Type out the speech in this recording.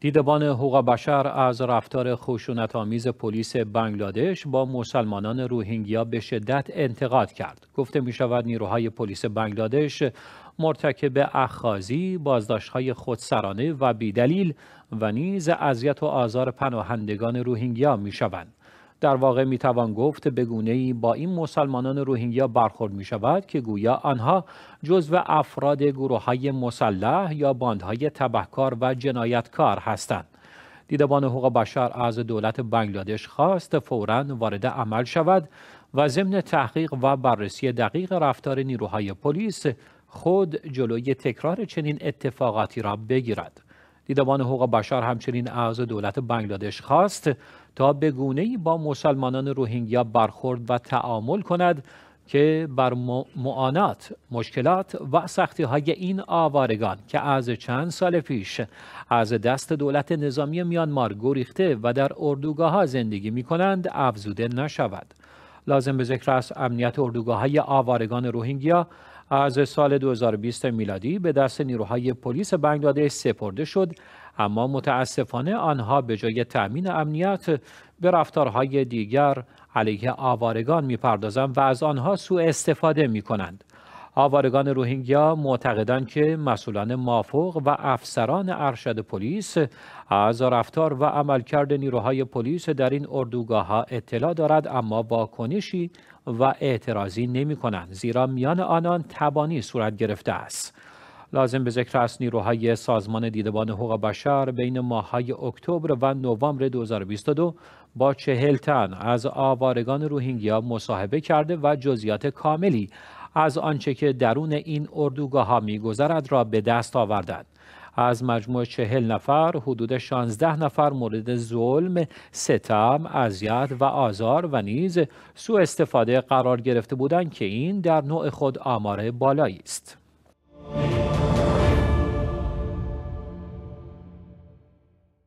دیدبان حقوق بشر از رفتار آمیز پلیس بنگلادش با مسلمانان روهینگیا به شدت انتقاد کرد. گفته می شود نیروهای پلیس بنگلادش مرتکب بازداشت های خودسرانه و بیدلیل و نیز اذیت و آزار پناهندگان روهینگیا می شوند. در واقع می توان گفت بگونه ای با این مسلمانان روهینگیا برخورد می شود که گویا آنها جزو افراد گروه های مسلح یا باندهای تبهکار و جنایتکار هستند. دیدبان حقوق بشر از دولت بنگلادش خواست فورا وارد عمل شود و ضمن تحقیق و بررسی دقیق رفتار نیروهای پلیس خود جلوی تکرار چنین اتفاقاتی را بگیرد. دیدبان حقوق بشر همچنین از دولت بنگلادش خواست تا به گونه‌ای با مسلمانان روهینگیا برخورد و تعامل کند که بر معانات، مشکلات و سختی های این آوارگان که از چند سال پیش از دست دولت نظامی میانمار گریخته و در اردوگاه ها زندگی می کنند افزوده نشود. لازم به ذکر است امنیت اردوگاه های آوارگان روهینگیا از سال 2020 میلادی به دست نیروهای پلیس بنگلادش سپرده شد اما متاسفانه آنها به جای تأمین امنیت به رفتارهای دیگر علیه آوارگان میپردازند و از آنها سوء استفاده می آوارگان روهینگیا معتقدند که مسئولان مافوق و افسران ارشد پلیس از رفتار و عملکرد نیروهای پلیس در این اردوگاه ها اطلاع دارد اما واکنشی و اعتراضی نمی کنند زیرا میان آنان تبانی صورت گرفته است لازم به ذکر است نیروهای سازمان دیدبان حقوق بشر بین ماهای اکتبر و نوامبر 2022 با چهل تن از آوارگان روهینگیا مصاحبه کرده و جزئیات کاملی از آنچه که درون این اردوگاه ها میگذرد را به دست آوردند از مجموع چهل نفر حدود 16 نفر مورد ظلم، ستم، اذیت و آزار و نیز سوء استفاده قرار گرفته بودند که این در نوع خود آمار بالایی است.